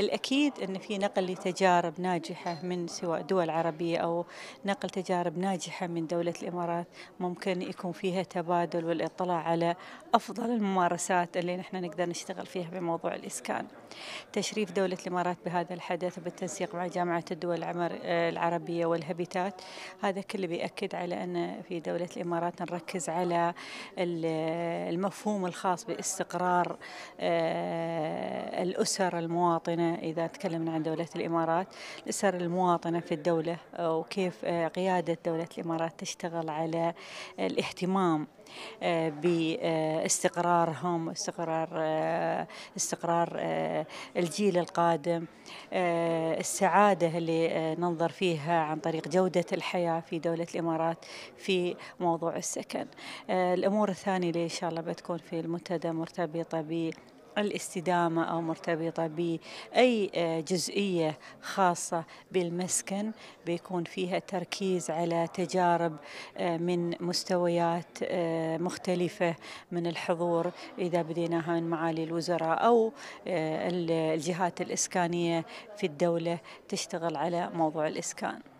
الأكيد أن في نقل لتجارب ناجحة من سواء دول عربية أو نقل تجارب ناجحة من دولة الإمارات ممكن يكون فيها تبادل والاطلاع على أفضل الممارسات اللي نحن نقدر نشتغل فيها بموضوع الإسكان تشريف دولة الإمارات بهذا الحدث بالتنسيق مع جامعة الدول العربية والهبيتات هذا كله بيأكد على أن في دولة الإمارات نركز على المفهوم الخاص باستقرار آه، الأسر المواطنة إذا تكلمنا عن دولة الإمارات الأسر المواطنة في الدولة آه، وكيف آه، قيادة دولة الإمارات تشتغل على الاهتمام آه، باستقرارهم استقرار استقرار الجيل القادم السعادة اللي ننظر فيها عن طريق جودة الحياة في دولة الإمارات في موضوع السكن الأمور الثانية اللي إن شاء الله بتكون في المنتدى مرتبطة ب الاستدامة أو مرتبطة بأي آه، جزئية خاصة بالمسكن بيكون فيها تركيز على تجارب آه، من مستويات آه، مختلفة من الحضور إذا بديناها من معالي الوزراء أو الجهات الإسكانية في الدولة تشتغل على موضوع الإسكان